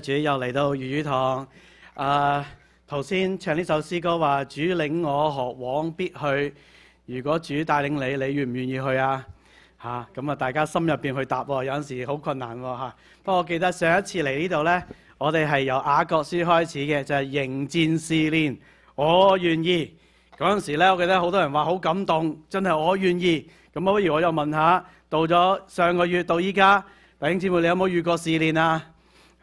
主又嚟到粤语堂，啊，头先唱呢首诗歌话主领我何往必去，如果主带领你，你愿唔愿意去啊？吓，咁啊，大家心入边去答，有阵时好困难吓。不过我记得上一次嚟呢度呢，我哋系由雅各书开始嘅，就系迎战试炼，我愿意。嗰阵时咧，我记得好多人话好感动，真系我愿意。咁不如我又问下，到咗上个月到依家，弟兄姊妹你有冇遇过试炼啊？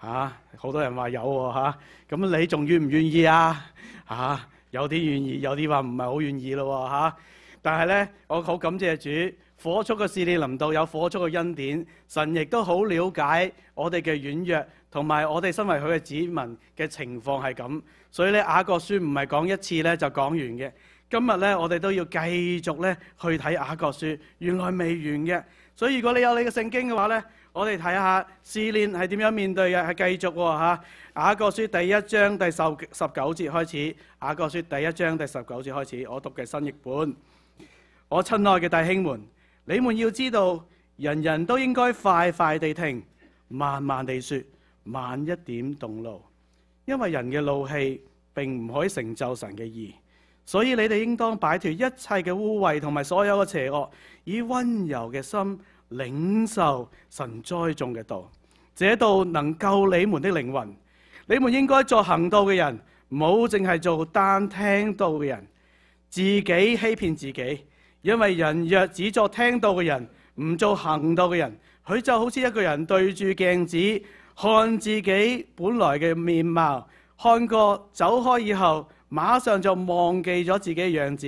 嚇！好多人話有喎嚇，咁你仲願唔願意啊？嚇！有啲願意，有啲話唔係好願意咯喎但係咧，我好感謝主，火速嘅試煉臨到，有火速嘅恩典。神亦都好了解我哋嘅軟弱，同埋我哋身為佢嘅子民嘅情況係咁。所以咧，雅各書唔係講一次咧就講完嘅。今日咧，我哋都要繼續咧去睇雅各書，原來未完嘅。所以如果你有你嘅聖經嘅話咧，我哋睇下試煉係點樣面對嘅，係繼續喎嚇。雅各書第一章第十十九節開始。雅各書第一章第十九節開始。我讀嘅新譯本。我親愛嘅弟兄們，你們要知道，人人都應該快快地停，慢慢地説，慢一點動怒，因為人嘅怒氣並唔可以成就神嘅義。所以你哋應當擺脱一切嘅污穢同埋所有嘅邪惡，以温柔嘅心。领受神栽种嘅道，这道能救你们的灵魂。你们应该做行道嘅人，唔好净系做单听道嘅人，自己欺骗自己。因为人若只做听到嘅人，唔做行道嘅人，佢就好似一个人对住镜子看自己本来嘅面貌，看过走开以后，马上就忘记咗自己嘅样子。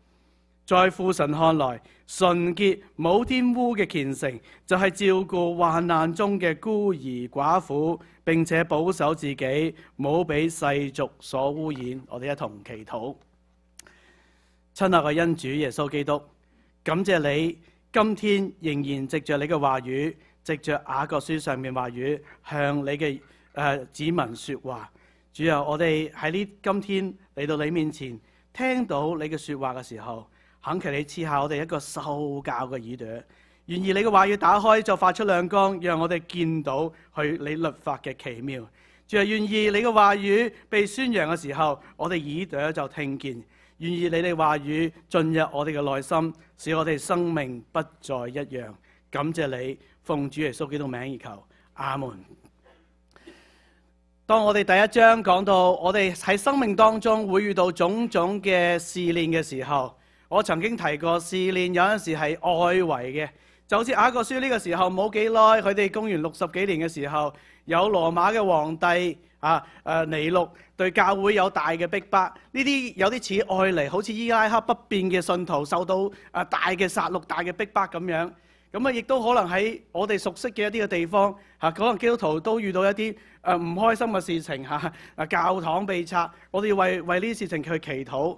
在父神看来，纯洁冇玷污嘅虔诚，就系照顾患难中嘅孤儿寡妇，并且保守自己冇俾世俗所污染。我哋一同祈祷，亲爱嘅恩主耶稣基督，感谢你今天仍然藉着你嘅话语，藉着雅各书上面话语向你嘅诶子民说话。主啊，我哋喺呢今天嚟到你面前，听到你嘅说话嘅时候。恳求你赐下我哋一个受教嘅耳朵，愿意你嘅话语打开，就发出亮光，让我哋见到去你律法嘅奇妙。就系愿意你嘅话语被宣扬嘅时候，我哋耳朵就听见；，愿意你哋话语进入我哋嘅内心，使我哋生命不再一样。感谢你，奉主耶稣基督名而求，阿门。当我哋第一章讲到我哋喺生命当中会遇到种种嘅试炼嘅时候，我曾經提過試煉有陣時係外圍嘅，就好似亞伯書呢個時候冇幾耐，佢哋公元六十幾年嘅時候，有羅馬嘅皇帝啊誒尼禄對教會有大嘅逼迫，呢啲有啲似外嚟，好似伊拉克不變嘅信徒受到啊大嘅殺戮、大嘅逼迫咁樣。咁啊，亦都可能喺我哋熟悉嘅一啲嘅地方嚇，可能基督徒都遇到一啲誒唔開心嘅事情嚇，啊教堂被拆，我哋要為為呢啲事情去祈禱。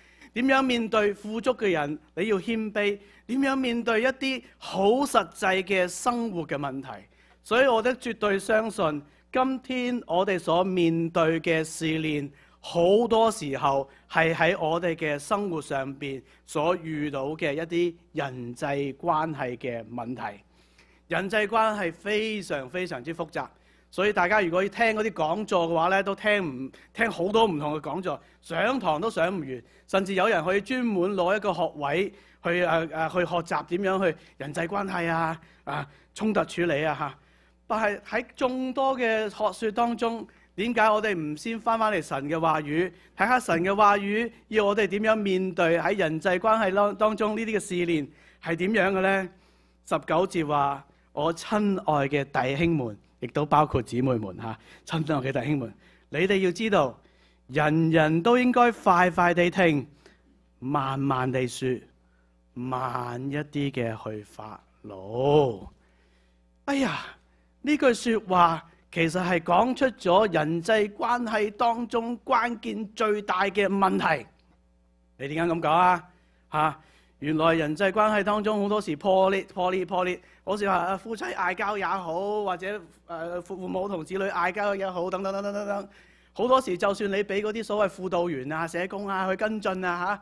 點樣面對富足嘅人，你要謙卑；點樣面對一啲好實際嘅生活嘅問題？所以我都絕對相信，今天我哋所面對嘅試煉，好多時候係喺我哋嘅生活上边所遇到嘅一啲人際關係嘅問題。人際關係非常非常之複雜。所以大家如果要聽嗰啲講座嘅話咧，都聽唔聽好多唔同嘅講座，上堂都上唔完，甚至有人可以專門攞一個學位去誒誒去學習點樣去人際關係啊啊衝突處理啊嚇。但係喺眾多嘅學説當中，點解我哋唔先翻翻嚟神嘅話語，睇下神嘅話語要我哋點樣面對喺人際關係當當中呢啲嘅試練係點樣嘅咧？十九節話：我親愛嘅弟兄們。亦都包括姊妹們嚇，身我嘅弟兄們，你哋要知道，人人都應該快快地聽，慢慢地说，慢一啲嘅去發怒。哎呀，呢句说話其實係講出咗人際關係當中關鍵最大嘅問題。你點解咁講啊？嚇！原來人際關係當中好多時破裂、破裂、破裂，好似話啊夫妻嗌交也好，或者誒父父母同子女嗌交也好，等等等等等等，好多時就算你俾嗰啲所謂輔導員啊、社工啊去跟進啊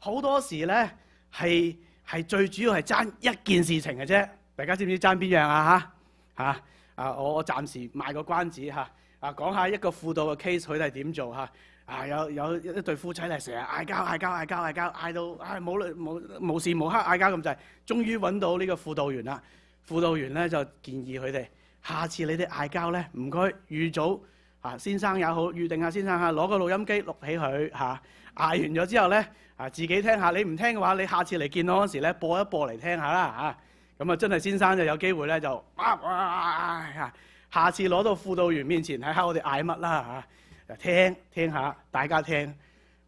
嚇，好多時咧係係最主要係爭一件事情嘅啫。大家知唔知爭邊樣啊嚇嚇啊？我我暫時賣個關子嚇啊，講下一個輔導嘅 case 佢哋點做嚇。啊！有有一對夫妻咧，成日嗌交、嗌交、嗌交、嗌交，嗌到唉冇冇無時無刻嗌交咁滯。終於揾到呢個輔導員啦。輔導員咧就建議佢哋：下次你哋嗌交咧，唔該預早啊，先生也好，預定下先生嚇，攞個錄音機錄起佢嚇。嗌完咗之後咧啊，自己聽下。你唔聽嘅話，你下次嚟見我嗰時咧播一播嚟聽下啦嚇。咁啊，真係先生就有機會咧就啊啊啊下次攞到輔導員面前睇下我哋嗌乜啦嚇。就聽聽下，大家聽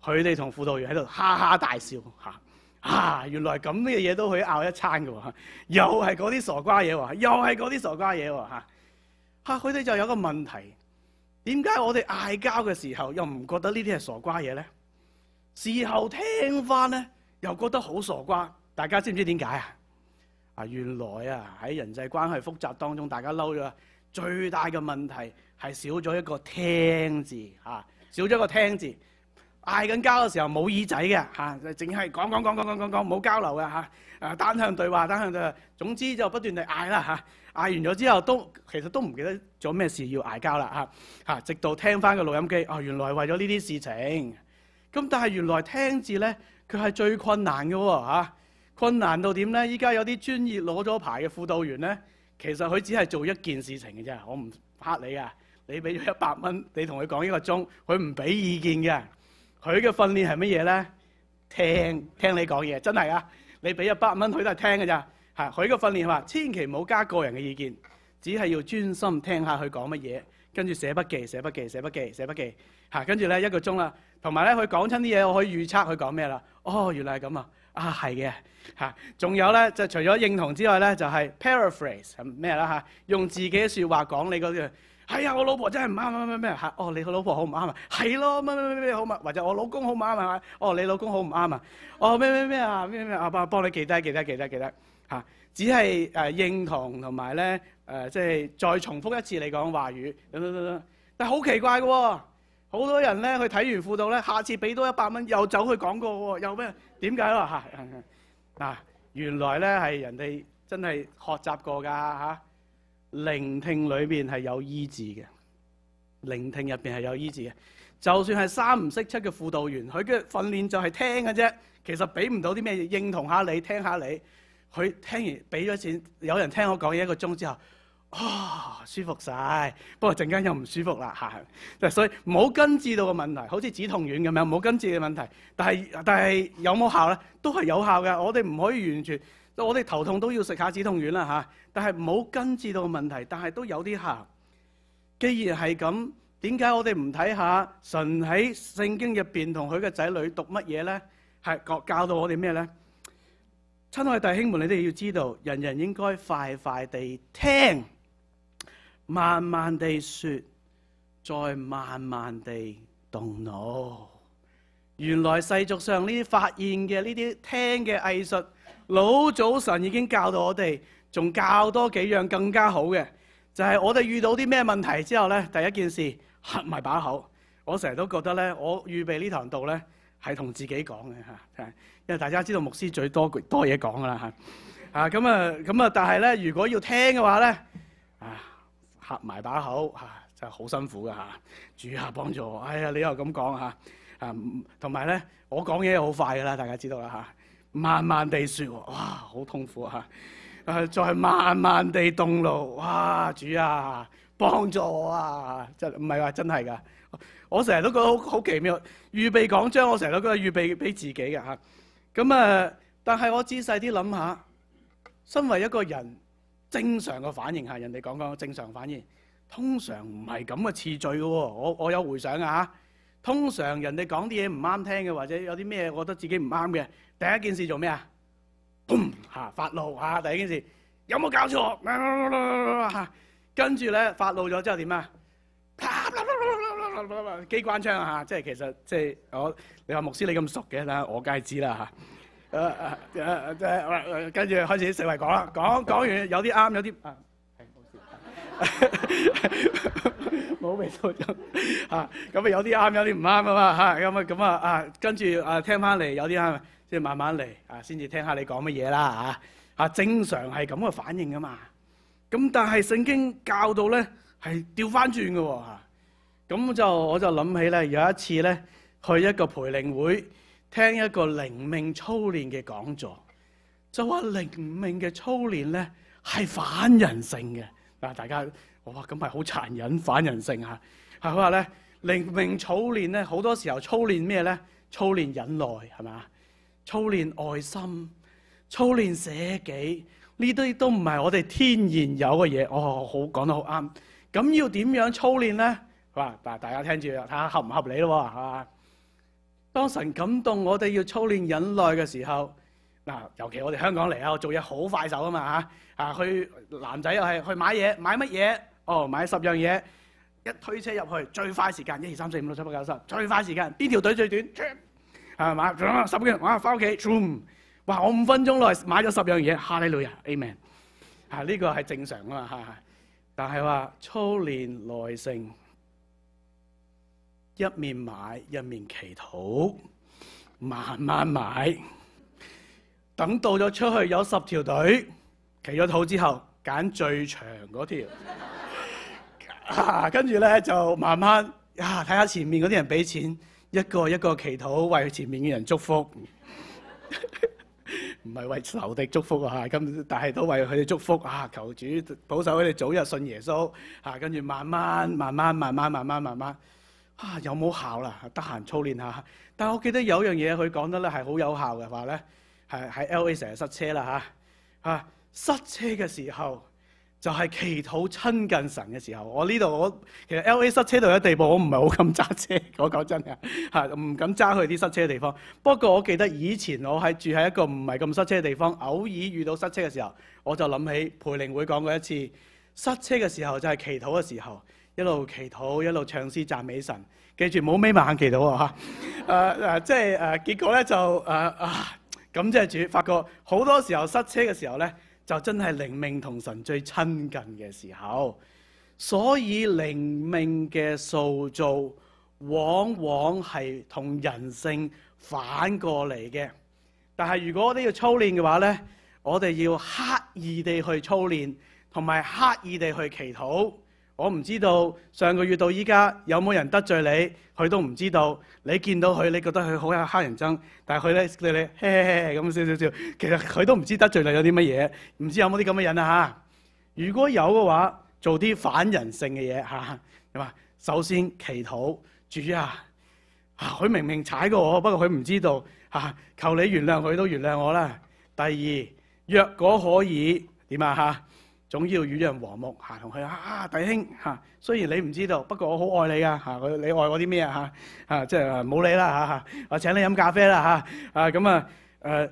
佢哋同輔導員喺度哈哈大笑嚇，啊原來咁嘅嘢都可以拗一餐嘅喎，又係嗰啲傻瓜嘢喎，又係嗰啲傻瓜嘢喎嚇，嚇佢哋就有個問題，點解我哋嗌交嘅時候又唔覺得呢啲係傻瓜嘢咧？事後聽翻咧，又覺得好傻瓜，大家知唔知點解啊？啊原來啊喺人際關係複雜當中，大家嬲咗。最大嘅問題係少咗一個聽字嚇，少咗個聽字，嗌緊交嘅時候冇耳仔嘅嚇，就淨係講講講講講講講，冇交流嘅嚇，啊單向對話，單向對話，總之就不斷地嗌啦嚇，嗌完咗之後都其實都唔記得咗咩事要嗌交啦嚇嚇，直到聽翻個錄音機，哦原來為咗呢啲事情，咁但係原來聽字咧，佢係最困難嘅喎困難到點咧？依家有啲專業攞咗牌嘅輔導員咧。其實佢只係做一件事情嘅啫，我唔嚇你啊！你俾咗一百蚊，你同佢講一個鐘，佢唔俾意見嘅。佢嘅訓練係乜嘢咧？聽聽你講嘢，真係啊！你俾一百蚊，佢都係聽嘅咋嚇？佢嘅訓練話：千祈唔好加個人嘅意見，只係要專心聽下佢講乜嘢，跟住寫筆記、寫筆記、寫筆記、寫筆記嚇。跟住咧一個鐘啦，同埋咧佢講親啲嘢，我可以預測佢講咩啦。哦，原來係咁啊！啊，系嘅，嚇，仲有咧，就除咗認同之外咧，就係 paraphrase 咩啦嚇？用自己嘅説話講你嗰句，係啊，我老婆真係唔啱咩咩咩，嚇哦，你個老婆好唔啱啊，係咯咩咩咩咩好嘛，或者我老公好唔啱啊嘛，哦，你老公好唔啱啊，哦咩咩咩啊咩咩啊，幫你記低記得記得記得嚇，只係誒認同同埋咧誒，即係再重複一次你講話語等等等等，但好奇怪嘅喎。好多人咧，佢睇完輔導咧，下次俾多一百蚊又走去講過喎，又咩？點解啊？嚇嗱，原來咧係人哋真係學習過噶嚇，聆聽裏面係有醫治嘅，聆聽入邊係有醫治嘅。就算係三唔識七嘅輔導員，佢嘅訓練就係聽嘅啫，其實俾唔到啲咩認同下你，聽下你，佢聽完俾咗錢，有人聽我講嘢一個鐘之後。哇，舒服晒，不過陣間又唔舒服啦嚇。所以唔好根治到個問題，好似止痛丸咁樣好根治嘅問題。但係但係有冇效咧？都係有效嘅。我哋唔可以完全，我哋頭痛都要食下止痛丸啦嚇。但係好根治到個問題，但係都有啲效。既然係咁，點解我哋唔睇下神喺聖經入邊同佢嘅仔女讀乜嘢咧？係教教到我哋咩咧？親愛弟兄們，你哋要知道，人人應該快快地聽。慢慢地说，再慢慢地動腦。原來世俗上呢啲發現嘅呢啲聽嘅藝術，老祖神已經教到我哋，仲教多幾樣更加好嘅。就係我哋遇到啲咩問題之後咧，第一件事合埋把口。我成日都覺得咧，我預備呢堂道咧係同自己講嘅嚇，因為大家知道牧師最多多嘢講噶啦吓，啊咁啊咁啊，但係咧，如果要聽嘅話咧，啊～合埋把口嚇，真係好辛苦噶嚇！主啊，幫助我！哎呀，你又咁講嚇，啊同埋咧，我講嘢好快噶啦，大家知道啦嚇。慢慢地説，哇，好痛苦嚇！誒，再慢慢地動腦，哇，主啊，幫助我啊真唔係話真係噶，我成日都覺得好好奇妙。預備講章，我成日都覺得預備俾自己嘅嚇。咁啊，但係我仔細啲諗下，身為一個人。正常嘅反應嚇，人哋講講正常反應，通常唔係咁嘅次序嘅喎，我我有回想啊嚇。通常人哋講啲嘢唔啱聽嘅，或者有啲咩覺得自己唔啱嘅，第一件事做咩啊？砰嚇，發怒嚇。第一件事有冇搞錯？跟住咧發怒咗之後點啊？機關槍嚇，即係其實即係我你話牧師你咁熟嘅啦，我係知啦嚇。诶诶诶，即系跟住开始四位讲啦，讲讲完有啲啱，有啲啊，系冇事，冇味道音吓，咁啊有啲啱，有啲唔啱啊嘛吓，咁啊咁啊啊，跟住啊听翻嚟有啲啱，即系慢慢嚟啊，先至听下你讲乜嘢啦吓吓，正常系咁嘅反应噶嘛，咁但系圣经教到咧系调翻转嘅喎吓，咁就我就谂起咧有一次咧去一个培灵会。聽一個靈命操練嘅講座，就話靈命嘅操練咧係反人性嘅。嗱，大家话咁係好殘忍，反人性系佢话咧，靈命操練咧好多時候操練咩咧？操練忍耐系嘛？操練愛心，操練舍己呢啲都唔係我哋天然有嘅嘢。哦，好講得好啱。咁要點樣操練咧？哇！但大家聽住，睇下合唔合理咯，係嘛？當神感動我哋要操練忍耐嘅時候，嗱，尤其我哋香港嚟啊，做嘢好快手啊嘛吓，啊去男仔又係去買嘢，買乜嘢？哦，買十樣嘢，一推車入去，最快時間一二三四五六七八九十，最快時間邊條隊最短？系嘛？十個人，哇，翻屋企，哇，我五分鐘內買咗十樣嘢，哈利路亞，amen。啊，呢個係正常啊嘛嚇，但係話操練耐性。一面买一面祈祷，慢慢买，等到咗出去有十条队，祈咗祷之后拣最长嗰条，跟住咧就慢慢啊睇下前面嗰啲人俾钱，一个一个祈祷为前面嘅人祝福，唔系为仇敌祝福啊咁，但系都为佢哋祝福啊！求主保守佢哋早日信耶稣啊！跟住慢慢慢慢慢慢慢慢慢慢。啊，有冇效啦？得閒操練下。但我記得有樣嘢佢講得咧係好有效嘅，話咧係喺 L A 成日塞車啦嚇嚇塞車嘅時候，就係祈禱親近神嘅時候。我呢度我其實 L A 塞車到一地步，我唔係好敢揸車。我講真嘅嚇，唔敢揸去啲塞車地方。不過我記得以前我喺住喺一個唔係咁塞車嘅地方，偶爾遇到塞車嘅時候，我就諗起培靈會講過一次，塞車嘅時候就係祈禱嘅時候。一路祈禱，一路唱詩赞美神。記住，好眯埋眼祈禱啊！吓，诶嗱，即系诶，結果咧，就诶啊，咁即係主發覺好多時候塞車嘅時候咧，就真係靈命同神最親近嘅時候。所以靈命嘅塑造，往往係同人性反過嚟嘅。但係如果我哋要操練嘅話咧，我哋要刻意地去操練，同埋刻意地去祈禱。我唔知道上個月到依家有冇人得罪你，佢都唔知道。你見到佢，你覺得佢好有黑人憎，但系佢咧对你嘿嘿嘿咁笑笑笑。其實佢都唔知得罪你有啲乜嘢，唔知有冇啲咁嘅人啊？吓。如果有嘅話，做啲反人性嘅嘢吓，咁啊，首先祈禱主啊，啊，佢明明踩過我，不過佢唔知道嚇。求你原諒佢，都原諒我啦。第二，若果可以點啊？嚇！總要與人和睦，行同佢啊！弟兄嚇，雖然你唔知道，不過我好愛你噶嚇。佢你愛我啲咩啊嚇？啊，即係冇理啦嚇。我請你飲咖啡啦嚇。啊咁啊誒，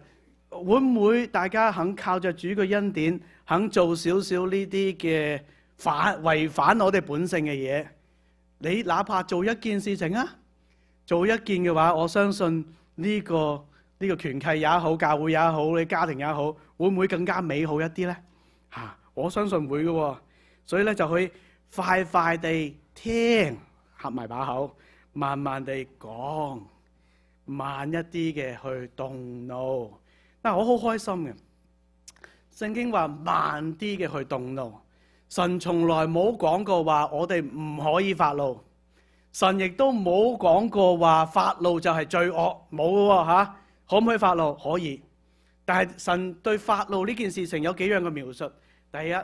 會唔會大家肯靠着主嘅恩典，肯做少少呢啲嘅反違反我哋本性嘅嘢？你哪怕做一件事情啊，做一件嘅話，我相信呢個呢個權契也好，教會也好，你家庭也好，會唔會更加美好一啲咧？嚇！我相信會嘅，所以咧就去快快地聽，合埋把口，慢慢地講，慢一啲嘅去動脑。但我好開心嘅，聖經話慢啲嘅去動怒。神從來冇講過話我哋唔可以發怒，神亦都冇講過話發怒就係罪惡，冇嘅喎可唔可以發怒？可以。但係神對發怒呢件事情有幾樣嘅描述。第一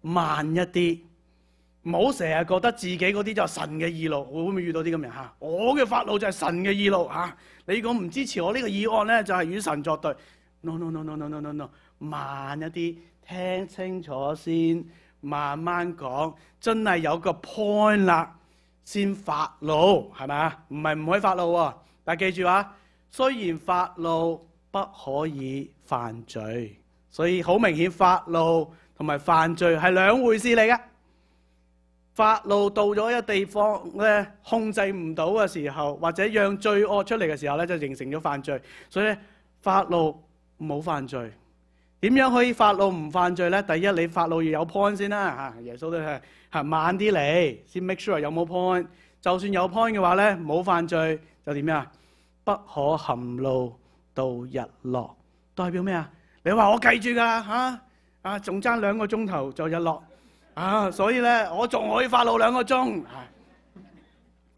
慢一啲，唔好成日覺得自己嗰啲就神嘅意路。會唔會遇到啲咁人吓？我嘅法怒就系神嘅意路嚇。你講唔支持我呢個議案咧，就係與神作對。No no no no no no no no，慢一啲，聽清楚先，慢慢講。真係有個 point 啦，先法怒係咪啊？唔係唔可以法怒喎。但係記住啊，雖然法怒不可以犯罪，所以好明顯法怒。同埋犯罪係兩回事嚟嘅，法路到咗一地方咧控制唔到嘅時候，或者讓罪惡出嚟嘅時候咧，就形成咗犯罪。所以法路冇犯罪，點樣可以法路唔犯罪咧？第一，你法路要有 point 先啦吓耶穌都係吓慢 啲嚟，先 make sure 有冇 point。就算有 point 嘅話咧，冇犯罪就點啊？不可含露到日落，代表咩啊？你話我記住㗎嚇。啊！仲争兩個鐘頭就日落啊，所以咧我仲可以怒两兩個鐘。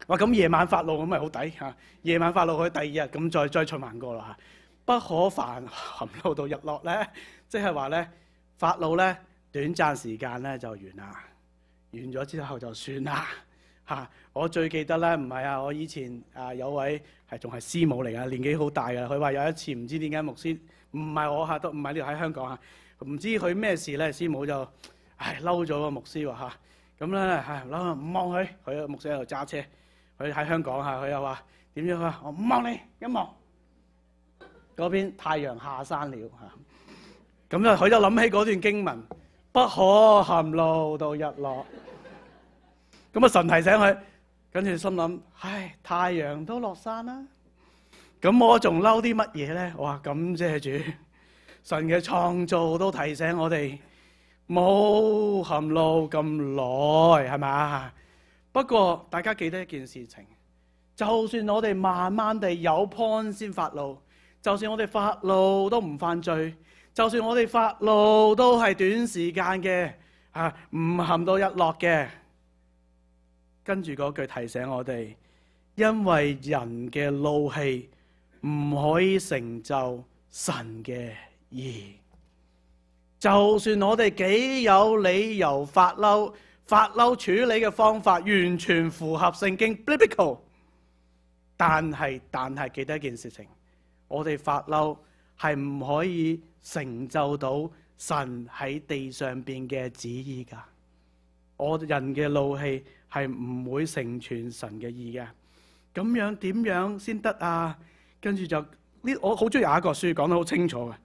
哇！咁夜晚發怒咁咪好抵嚇。夜晚發怒去第二日咁再再循環過啦。不可煩含怒到日落咧，即係話咧發怒咧短暫時間咧就完啦。完咗之後就算啦嚇。我最記得咧唔係啊，我以前啊有位係仲係師母嚟噶，年紀好大噶。佢話有一次唔知點解牧師唔係我嚇都唔係呢度喺香港嚇。唔知佢咩事咧，師母就唉嬲咗個牧師喎嚇，咁咧嚇嬲唔望佢，佢牧師喺度揸車，佢喺香港嚇，佢又話點樣啊？我唔望你，一望嗰邊太陽下山了嚇，咁咧佢就諗起嗰段經文，不可含露到日落。咁啊神提醒佢，跟住心諗唉，太陽都落山啦，咁我仲嬲啲乜嘢咧？我話咁謝主。神嘅創造都提醒我哋冇含怒咁耐，係嘛？不過大家記得一件事：情就算我哋慢慢地有 point 先發怒，就算我哋發怒都唔犯罪，就算我哋發怒都係短時間嘅啊，唔含到一落嘅。跟住嗰句提醒我哋，因為人嘅怒氣唔可以成就神嘅。二，就算我哋几有理由发嬲，发嬲处理嘅方法完全符合圣经，但系但系记得一件事情，我哋发嬲系唔可以成就到神喺地上边嘅旨意噶。我人嘅怒气系唔会成全神嘅意嘅。咁样点样先得啊？跟住就呢，我好中意廿一个书讲得好清楚嘅。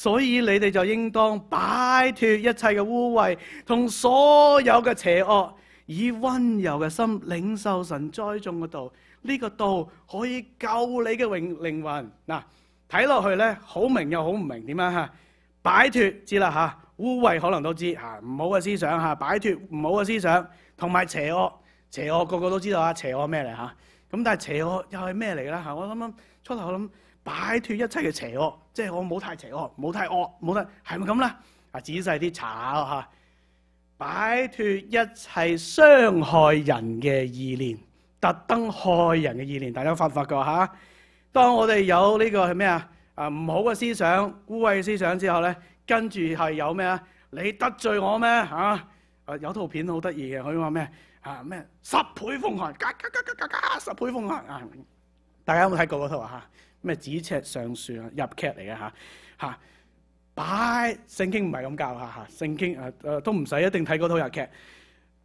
所以你哋就应当摆脱一切嘅污秽同所有嘅邪恶，以温柔嘅心领受神栽种嘅道。呢个道可以救你嘅永灵魂。嗱，睇落去咧好明又好唔明，点样吓？摆脱知啦吓，污秽可能都知吓，唔好嘅思想吓，摆脱唔好嘅思想，同埋邪恶，邪恶个个都知道啊！邪恶咩嚟吓？咁但系邪恶又系咩嚟咧吓？我谂谂，出头谂。摆脱一切嘅邪恶，即系我冇太邪恶，冇太恶，冇得系咪咁咧？啊，仔细啲查下擺吓！摆脱一切伤害人嘅意念，特登害人嘅意念，大家發发唔发觉吓？当我哋有呢个系咩啊？唔好嘅思想、污秽思想之后咧，跟住系有咩啊？你得罪我咩啊？啊，有套片好得意嘅，佢话咩啊？咩十倍风寒，十倍风寒啊！大家有冇睇过嗰套啊？咩紫尺上船啊，入劇嚟嘅嚇嚇。擺聖經唔係咁教嚇嚇，聖經誒誒都唔使一定睇嗰套日劇。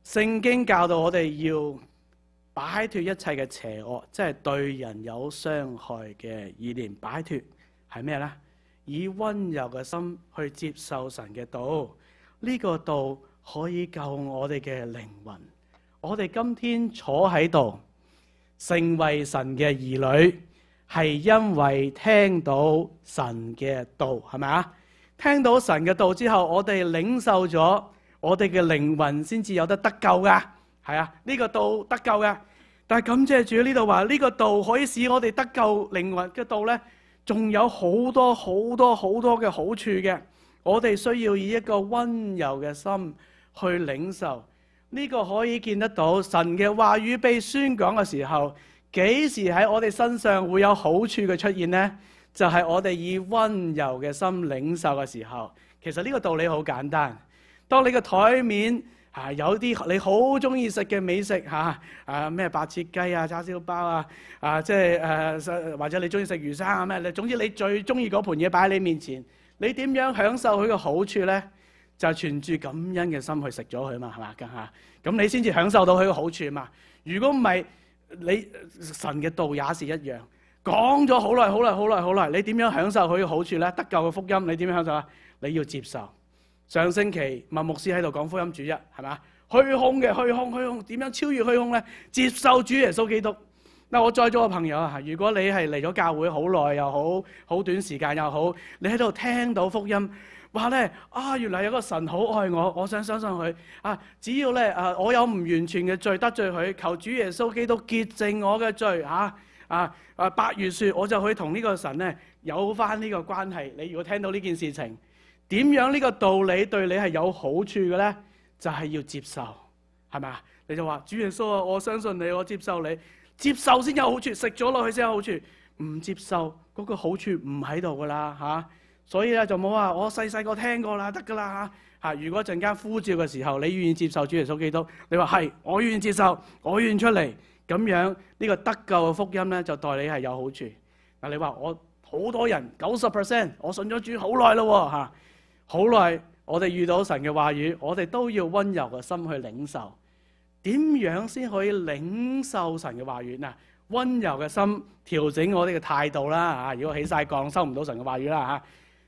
聖經教到我哋要擺脱一切嘅邪惡，即係對人有傷害嘅。意念，擺脱係咩咧？以温柔嘅心去接受神嘅道，呢個道可以救我哋嘅靈魂。我哋今天坐喺度，成為神嘅兒女。系因为听到神嘅道，系咪啊？听到神嘅道之后，我哋领受咗，我哋嘅灵魂先至有得得救噶。系啊，呢个道得救嘅。但系感谢主呢度话，呢个道可以使我哋得救灵魂嘅道咧，仲有好多好多好多嘅好处嘅。我哋需要以一个温柔嘅心去领受。呢个可以见得到神嘅话语被宣讲嘅时候。幾時喺我哋身上會有好處嘅出現咧？就係我哋以温柔嘅心領受嘅時候。其實呢個道理好簡單。當你嘅台面啊有啲你好中意食嘅美食吓啊咩白切雞啊叉燒包啊啊即係誒或者你中意食魚生啊咩你總之你最中意嗰盤嘢擺喺你面前，你點樣享受佢嘅好處咧？就存住感恩嘅心去食咗佢嘛係嘛嘅吓，咁你先至享受到佢嘅好處嘛。如果唔係，你神嘅道也是一樣，講咗好耐好耐好耐好耐，你點樣享受佢嘅好處咧？得救嘅福音，你點樣享受啊？你要接受。上星期問牧師喺度講福音主一，係嘛？虛空嘅虛空虛空，點樣超越虛空咧？接受主耶穌基督。嗱，我再咗個朋友啊，如果你係嚟咗教會好耐又好，好短時間又好，你喺度聽到福音。话咧啊，原来有个神好爱我，我想相信佢啊。只要咧啊，我有唔完全嘅罪得罪佢，求主耶稣基督洁净我嘅罪啊啊啊！八月说我就去同呢个神咧有翻呢个关系。你如果听到呢件事情，点样呢个道理对你系有好处嘅咧？就系要接受，系咪啊？你就话主耶稣啊，我相信你，我接受你，接受先有好处，食咗落去先有好处。唔接受嗰个好处唔喺度噶啦吓。所以咧就冇話我細細個聽過啦，得㗎啦嚇！如果陣間呼召嘅時候，你願意接受主耶穌基督，你話係，我願意接受，我願出嚟咁樣呢個得救嘅福音咧，就對你係有好處。嗱，你話我好多人，九十 percent 我信咗主好耐咯喎，好耐，我哋遇到神嘅話語，我哋都要温柔嘅心去領受。點樣先可以領受神嘅話語啊？温柔嘅心調整我哋嘅態度啦嚇！如果起晒降收唔到神嘅話語啦嚇！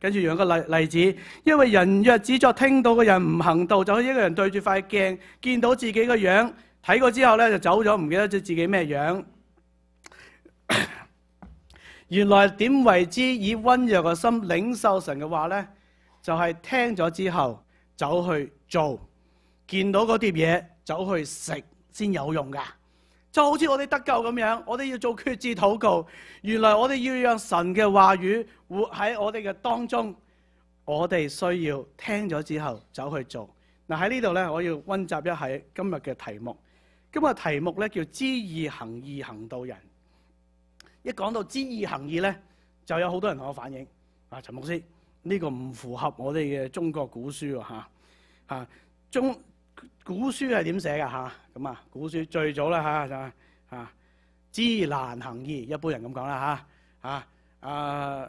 跟住用個例例子，因為人若只作聽到嘅人唔行道，就好一個人對住塊鏡，見到自己嘅樣，睇過之後咧就走咗，唔記得咗自己咩樣。原來點為之以温弱嘅心領受神嘅話咧，就係聽咗之後走去做，見到嗰碟嘢走去食先有用噶。就好似我哋得救咁样，我哋要做决志祷告。原来我哋要让神嘅话语活喺我哋嘅当中。我哋需要听咗之后走去做。嗱喺呢度咧，我要温习一下今日嘅题目。今日题目咧叫知义行义行到人。一讲到知义行义咧，就有好多人同我反映啊，陈牧师呢个唔符合我哋嘅中国古书啊吓啊中。古書係點寫噶嚇？咁啊，古書最早咧嚇啊啊，知難行易，一般人咁講啦嚇嚇啊啊，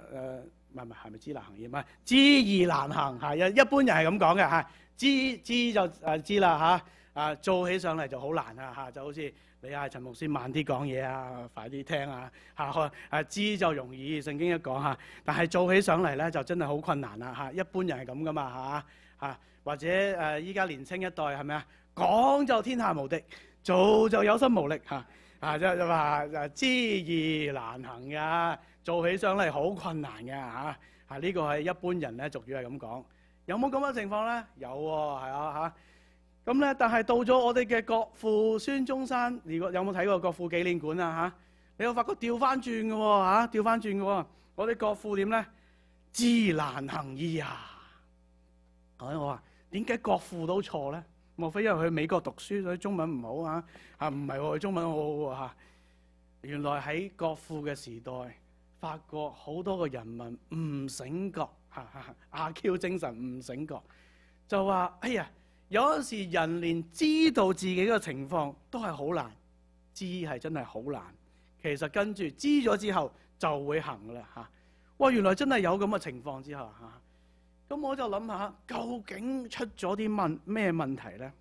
唔係唔係係咪知難行易？唔係知易難行，係一一般人係咁講嘅嚇。知知就誒知啦嚇啊，做起上嚟就好難啊嚇，就好似你啊陳牧師慢啲講嘢啊，快啲聽啊嚇。啊知就容易，聖經一講嚇，但係做起上嚟咧就真係好困難啦嚇。一般人係咁噶嘛嚇。啊，或者誒，依家年青一代係咪啊？講就天下無敵，做就有心無力嚇。啊，就就話誒，知易難行噶，做起上嚟好困難嘅嚇。啊，呢個係一般人咧俗語係咁講。有冇咁嘅情況咧？有喎，係啊嚇。咁咧，但係到咗我哋嘅國父孫中山，如果有冇睇過國父紀念館啊嚇？你有發覺調翻轉嘅喎嚇，調翻轉嘅喎。我哋國父點咧？知難行易啊！我話點解國父都錯咧？莫非因為去美國讀書所以中文唔好啊？嚇唔係喎，中文好好喎原來喺國父嘅時代，法國好多個人民唔醒覺嚇，阿 Q 精神唔醒覺，就話哎呀，有陣時人連知道自己嘅情況都係好難知，係真係好難。其實跟住知咗之後就會行啦嚇。哇！原來真係有咁嘅情況之下嚇。咁我就諗下，究竟出咗啲问咩問題咧？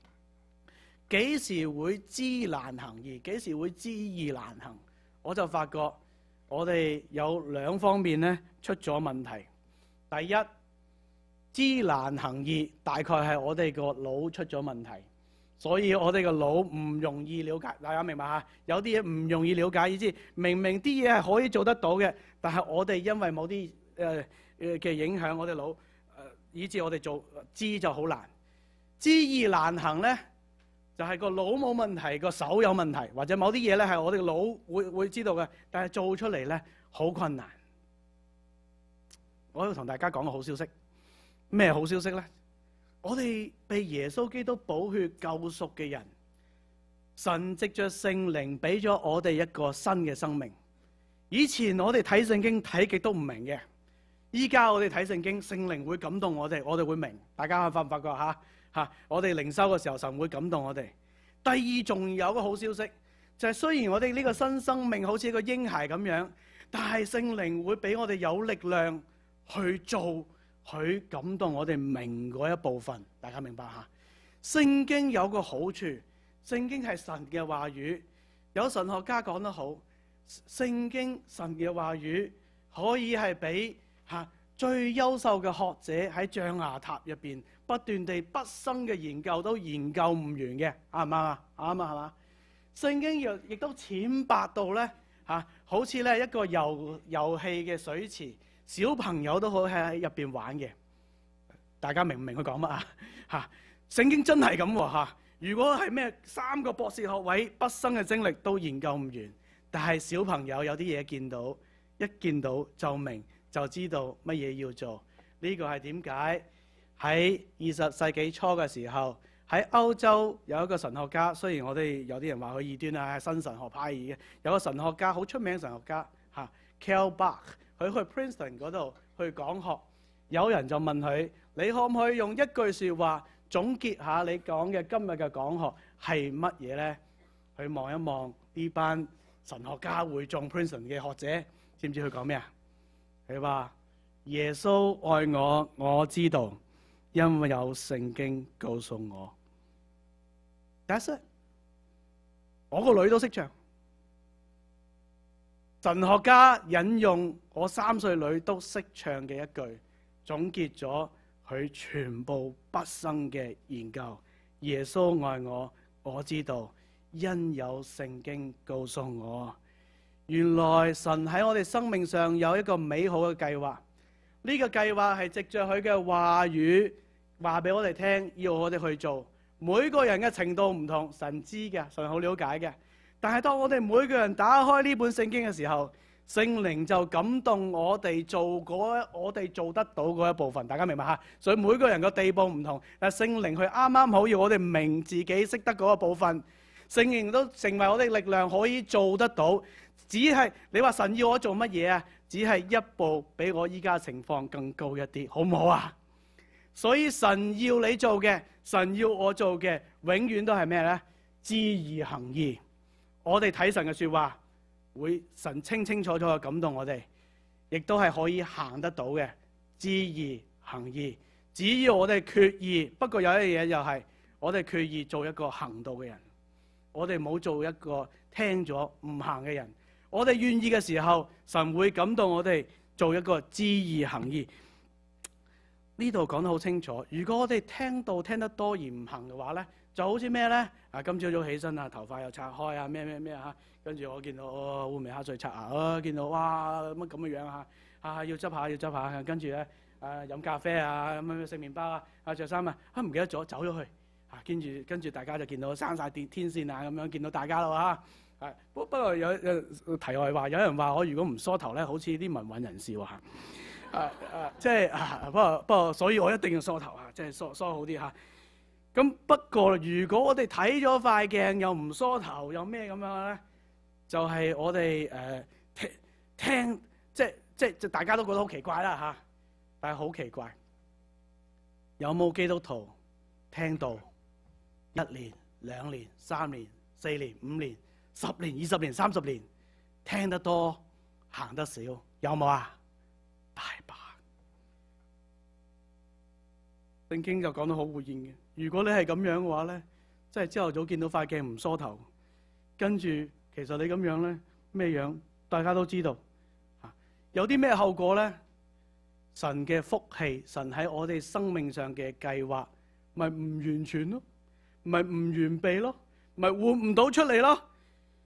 幾時會知難行易？幾時會知易難行？我就發覺我哋有兩方面咧出咗問題。第一，知難行易，大概係我哋個腦出咗問題，所以我哋個腦唔容易了解。大家明白吓？有啲嘢唔容易了解，意思明明啲嘢係可以做得到嘅，但係我哋因為某啲诶嘅影響，我哋腦。以致我哋做知就好难，知易难行咧，就系个脑冇问题，个手有问题，或者某啲嘢咧系我哋脑会会知道嘅，但系做出嚟咧好困难。我要同大家讲个好消息，咩好消息咧？我哋被耶稣基督补血救赎嘅人，神藉着圣灵俾咗我哋一个新嘅生命。以前我哋睇圣经睇极都唔明嘅。依家我哋睇圣经，圣灵会感动我哋，我哋会明。大家可发唔发觉吓？吓，我哋灵修嘅时候，神会感动我哋。第二仲有个好消息，就系虽然我哋呢个新生命好似一个婴孩咁样，但系圣灵会俾我哋有力量去做，佢感动我哋明嗰一部分。大家明白吓？圣经有个好处，圣经系神嘅话语。有神学家讲得好，圣经神嘅话语可以系俾。嚇！最優秀嘅學者喺象牙塔入邊不斷地畢生嘅研究都研究唔完嘅，啱唔啱啊？啱啊，係嘛？聖經亦亦都淺白到咧嚇，好似咧一個遊遊戲嘅水池，小朋友都好喺入邊玩嘅。大家明唔明佢講乜啊？嚇！聖經真係咁嚇。如果係咩三個博士學位畢生嘅精力都研究唔完，但係小朋友有啲嘢見到一見到就明。就知道乜嘢要做。呢個係點解？喺二十世紀初嘅時候，喺歐洲有一個神學家。雖然我哋有啲人話佢異端啊，係新神學派嘅。有個神學家好出名神學家吓 k a l b a c h 佢去 Princeton 嗰度去講學。有人就問佢：你可唔可以用一句说話總結下你講嘅今日嘅講學係乜嘢呢？」佢望一望呢班神學家會中 Princeton 嘅學者，知唔知佢講咩啊？佢话耶稣爱我，我知道，因为有圣经告诉我。但是，我个女都识唱。神学家引用我三岁女都识唱嘅一句，总结咗佢全部毕生嘅研究。耶稣爱我，我知道，因有圣经告诉我。原来神喺我哋生命上有一个美好嘅计划，呢个计划系藉着佢嘅话语话俾我哋听，要我哋去做。每个人嘅程度唔同，神知嘅，神好了解嘅。但系当我哋每个人打开呢本圣经嘅时候，圣灵就感动我哋做嗰我哋做得到嗰一部分。大家明白吓？所以每个人嘅地步唔同，但圣灵佢啱啱好要我哋明自己识得嗰一部分，圣灵都成为我哋力量，可以做得到。只系你话神要我做乜嘢啊？只系一步比我依家情况更高一啲，好唔好啊？所以神要你做嘅，神要我做嘅，永远都系咩咧？知而行而，我哋睇神嘅说话，会神清清楚楚嘅感动我哋，亦都系可以行得到嘅。知而行而，只要我哋决意，不过有一嘢就系，我哋决意做一个行道嘅人，我哋冇做一个听咗唔行嘅人。我哋願意嘅時候，神會感動我哋做一個知意行意。呢度講得好清楚。如果我哋聽到聽得多而唔行嘅話咧，就好似咩咧？啊，今朝早起身啊，頭髮又拆開啊，咩咩咩嚇。跟住我見到我唔完黑水，刷牙啊，見到哇乜咁嘅樣啊，啊要執下要執下，跟住咧啊飲咖啡啊，咁咩食面包啊，着衫啊，啊唔記得咗走咗去啊，跟住跟住大家就見到生晒電天線啊，咁樣見到大家啦喎。啊！不不過有有題外話，有人話我如果唔梳頭咧，好似啲文運人士話，啊啊，即係啊。不過不過，所以我一定要梳頭啊，即係梳梳好啲嚇。咁不過如果我哋睇咗塊鏡又唔梳頭，又咩咁樣咧？就係我哋誒聽聽，即係即即大家都覺得好奇怪啦嚇，但係好奇怪，有冇基督徒聽到一年、兩年、三年、四年、五年？十年、二十年、三十年，聽得多，行得少，有冇啊？大把正經就講得好活现嘅。如果你係咁樣嘅話咧，即係朝頭早見到塊鏡唔梳頭，跟住其實你咁樣咧咩樣？大家都知道啊、有啲咩後果咧？神嘅福氣，神喺我哋生命上嘅計劃，咪唔完全咯，咪唔完備咯，咪換唔到出嚟咯。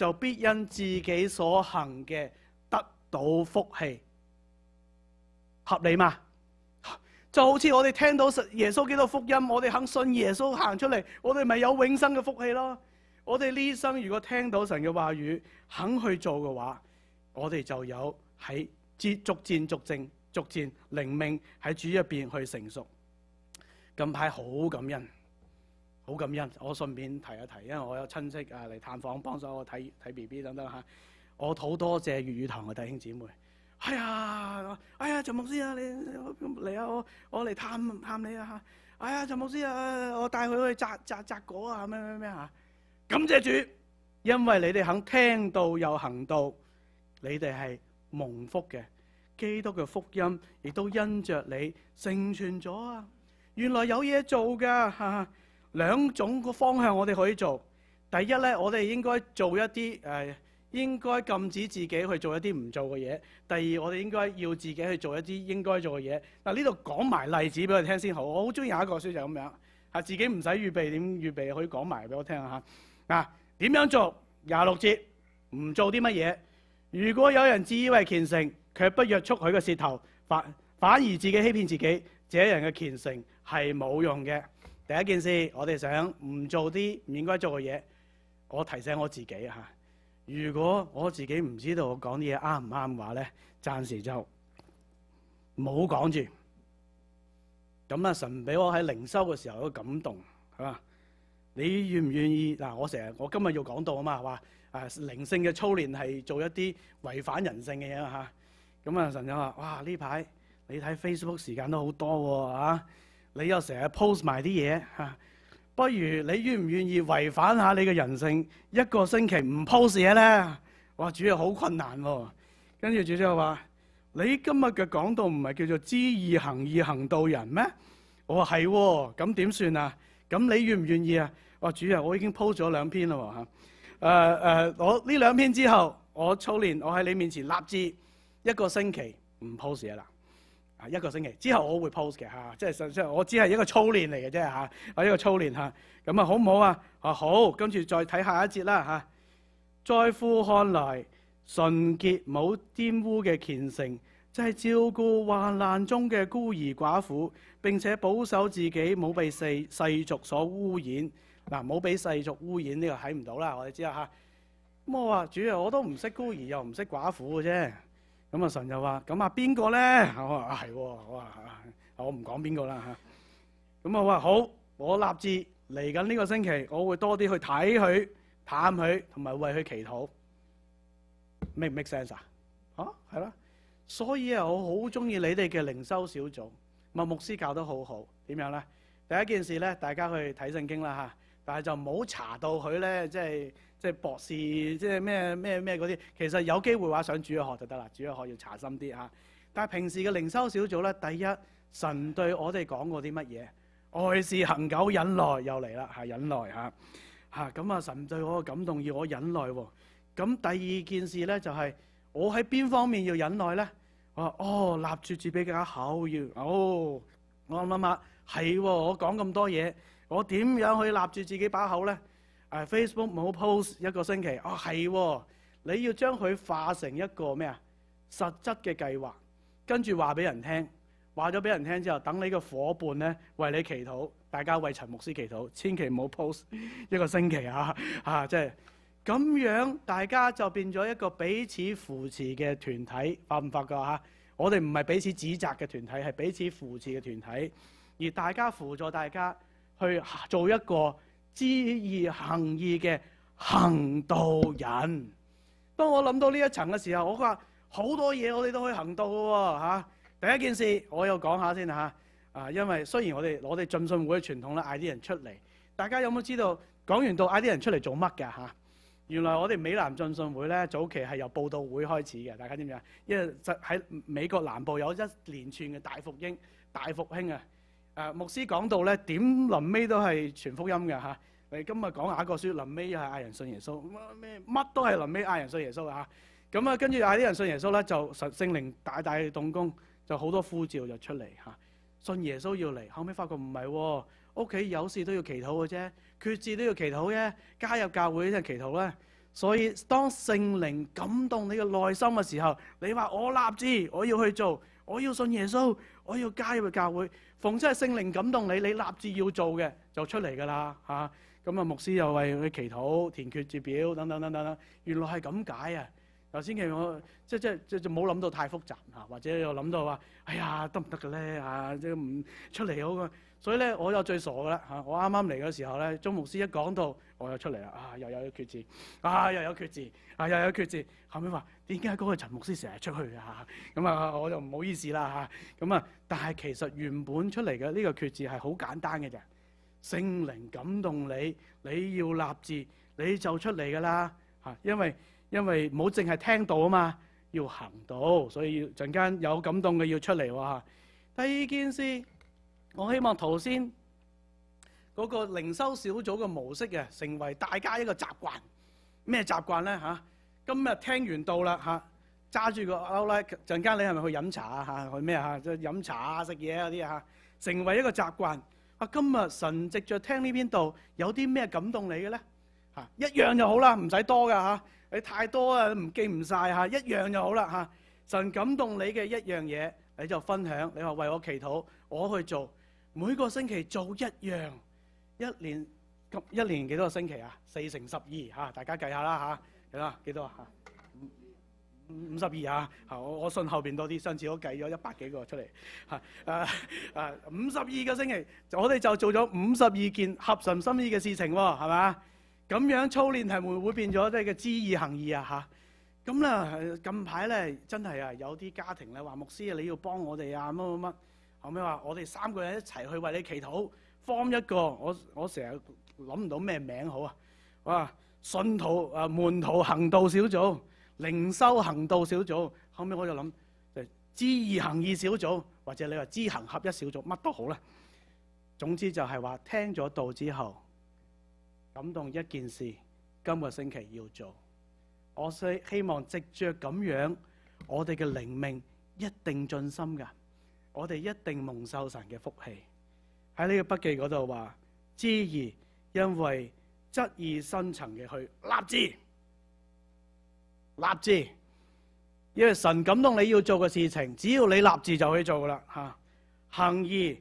就必因自己所行嘅得到福气，合理嘛？就好似我哋听到耶稣几多福音，我哋肯信耶稣行出嚟，我哋咪有永生嘅福气咯。我哋呢生如果听到神嘅话语，肯去做嘅话，我哋就有喺接逐渐逐渐逐渐灵命喺主入边去成熟。近排好感恩。好感恩，我顺便提一提，因为我有亲戚啊嚟探访，帮手我睇睇 B B 等等吓。我好多谢粤语堂嘅弟兄姊妹，系啊，哎呀，陈牧师啊，你嚟啊，我我嚟探探你啊吓，哎呀，陈牧师啊，我带佢去摘摘摘果啊，咩咩咩吓。感谢主，因为你哋肯听到又行道，你哋系蒙福嘅。基督嘅福音亦都因着你成全咗啊，原来有嘢做噶吓。兩種個方向我哋可以做。第一咧，我哋應該做一啲誒，應該禁止自己去做一啲唔做嘅嘢。第二，我哋應該要自己去做一啲應該做嘅嘢。嗱呢度講埋例子俾我聽先好。我好中意有一個書就咁樣，係自己唔使預備點預備，可以講埋俾我聽下。嗱，點樣做？廿六節唔做啲乜嘢？如果有人自以為虔誠，卻不約束佢嘅舌頭，反反而自己欺騙自己，這人嘅虔誠係冇用嘅。第一件事，我哋想唔做啲唔應該做嘅嘢。我提醒我自己吓。如果我自己唔知道我講啲嘢啱唔啱話咧，暫時就冇講住。咁啊，神俾我喺靈修嘅時候有感動，系嘛？你愿唔願意嗱？我成日我今日要講到啊嘛，话啊靈性嘅操練係做一啲違反人性嘅嘢吓。咁啊，神就話：，哇！呢排你睇 Facebook 時間都好多喎，啊！你又成日 post 埋啲嘢嚇，不如你愿唔愿意违反下你嘅人性，一个星期唔 post 嘢咧？話主要好困難喎。跟住主就話：你今日嘅講道唔係叫做知易行易行道人咩？我話係喎，咁點算啊？咁你愿唔願意啊？話主啊，我已經 post 咗兩篇啦嚇。誒誒，我呢兩篇之後，我操練，我喺你面前立志一個星期唔 post 嘢啦。啊，一個星期之後我會 post 嘅嚇，即係即我只係一個操練嚟嘅啫嚇，啊一個操練嚇，咁啊好唔好啊？啊好，跟住再睇下一節啦嚇。在父看來，純潔冇玷污嘅虔誠，就係照顧患難中嘅孤兒寡婦，並且保守自己冇被世世俗所污染。嗱，冇俾世俗污染呢個睇唔到啦，我哋知啦嚇。咁我話主啊，我都唔識孤兒又唔識寡婦嘅啫。咁啊，神就話：咁啊，邊個咧？我話系，我話我唔講邊個啦吓。咁啊，我話好，我立志嚟緊呢個星期，我會多啲去睇佢、探佢，同埋為佢祈禱。e 唔 make sense 啊？嚇，系啦。所以啊，我好中意你哋嘅靈修小組。啊，牧師教得好好，點樣咧？第一件事咧，大家去睇聖經啦吓，但係就唔好查到佢咧，即係。即係博士，即係咩咩咩嗰啲。其實有機會話上主啊學就得啦，主啊學要查深啲嚇。但係平時嘅靈修小組咧，第一，神對我哋講過啲乜嘢？愛是恒久忍耐，又嚟啦嚇，忍耐嚇嚇。咁啊，神對我嘅感動要我忍耐喎。咁第二件事咧就係我喺邊方面要忍耐咧？我哦立住自己嘅口要哦。我諗諗下係喎，我講咁多嘢，我點樣去立住自己把口咧？誒 Facebook 冇 post 一個星期，哦係，你要將佢化成一個咩啊？實質嘅計劃，跟住話俾人聽，話咗俾人聽之後，等你嘅伙伴咧為你祈禱，大家為陳牧師祈禱，千祈唔好 post 一個星期啊嚇，即係咁樣，大家就變咗一個彼此扶持嘅團體，發唔發覺嚇？我哋唔係彼此指責嘅團體，係彼此扶持嘅團體，而大家輔助大家去做一個。知义行義嘅行道人，當我諗到呢一層嘅時候，我話好多嘢我哋都可以行道嘅喎第一件事我有講下先吓啊，因為雖然我哋我哋進信會傳統咧嗌啲人出嚟，大家有冇知道講完到嗌啲人出嚟做乜嘅嚇？原來我哋美南進信會咧早期係由報道會開始嘅，大家知知啊？因為喺美國南部有一連串嘅大復興、大復興啊！誒牧師講到咧，點臨尾都係全福音嘅嚇。誒今日講亞個書，臨尾又係嗌人信耶穌，咩乜都係臨尾嗌人信耶穌啊！咁啊，跟住嗌啲人信耶穌咧，就神聖靈大大動工，就好多呼召就出嚟嚇。信耶穌要嚟，後尾發覺唔係喎，屋企有事都要祈禱嘅啫，決志都要祈禱啫，加入教會都要祈禱咧。所以當聖靈感動你嘅內心嘅時候，你話我立志我要去做。我要信耶穌，我要加入教會。逢真係聖靈感動你，你立志要做嘅就出嚟㗎啦吓。咁啊牧師又為佢祈禱、填決字表等等等等等。原來係咁解啊！頭先其實我即即即就冇諗到太複雜吓，或者又諗到話哎呀得唔得嘅咧吓，即唔出嚟好啊！所以咧我又最傻噶啦吓。我啱啱嚟嘅時候咧，中牧師一講到，我又出嚟啦啊！又有決字啊，又有決字啊，又有缺字。後面話。点解嗰个陈牧师成日出去啊？咁啊，我就唔好意思啦嚇。咁啊，但系其实原本出嚟嘅呢个決志系好简单嘅啫。聖灵感动你，你要立志，你就出嚟噶啦嚇。因为因为冇净系听到啊嘛，要行到，所以阵间有感动嘅要出嚟喎第二件事，我希望头先嗰个灵修小组嘅模式啊，成为大家一个习惯。咩习惯咧嚇？今日聽完到啦嚇，揸住個包咧。陣間你係咪去飲茶啊？嚇，去咩啊？即飲茶啊，食嘢嗰啲啊，成為一個習慣啊。今日神藉着聽呢邊度有啲咩感動你嘅咧嚇，一樣就好啦，唔使多噶嚇。你太多啊，唔記唔晒。嚇，一樣就好啦嚇。神感動你嘅一樣嘢，你就分享。你話為我祈禱，我去做每個星期做一樣，一年一年幾多個星期啊？四乘十二嚇，大家計下啦嚇。系啦，幾多啊？五五十二啊！我我信後邊多啲，上次我計咗一百幾個出嚟。誒誒，五十二個星期，我哋就做咗五十二件合神心意嘅事情喎，係嘛？咁樣操練係會會變咗即係嘅知意行義啊！嚇咁咧，近排咧真係啊，有啲家庭咧話牧師啊，你要幫我哋啊，乜乜乜。後尾話我哋三個人一齊去為你祈禱，m 一個我我成日諗唔到咩名好啊！哇！信徒啊，门徒行道小组、灵修行道小组，后尾我就谂，就知义行义小组，或者你话知行合一小组，乜都好啦。总之就系话听咗道之后，感动一件事，今个星期要做。我希希望直着咁样，我哋嘅灵命一定尽心噶，我哋一定蒙受神嘅福气。喺呢个笔记嗰度话，知义因为。質意深层嘅去立志，立志，因为神感动你要做嘅事情，只要你立志就可以做啦吓。行义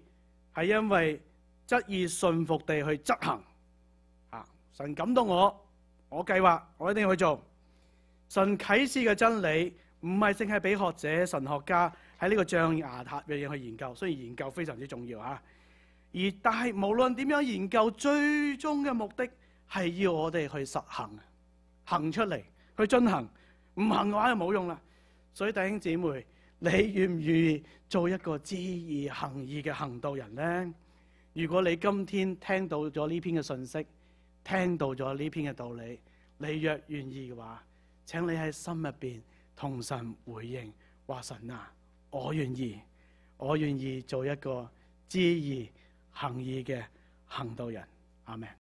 系因为質意信服地去执行，吓神感动我，我计划我一定要去做。神启示嘅真理唔系净系俾学者、神学家喺呢个象牙塔嘅嘢去研究，所以研究非常之重要吓。而但系无论点样研究，最终嘅目的。系要我哋去实行，行出嚟去进行，唔行嘅话就冇用啦。所以弟兄姊妹，你愿唔愿意做一个知义行义嘅行道人呢？如果你今天听到咗呢篇嘅信息，听到咗呢篇嘅道理，你若愿意嘅话，请你喺心入边同神回应，话神啊，我愿意，我愿意做一个知义行义嘅行道人。阿门。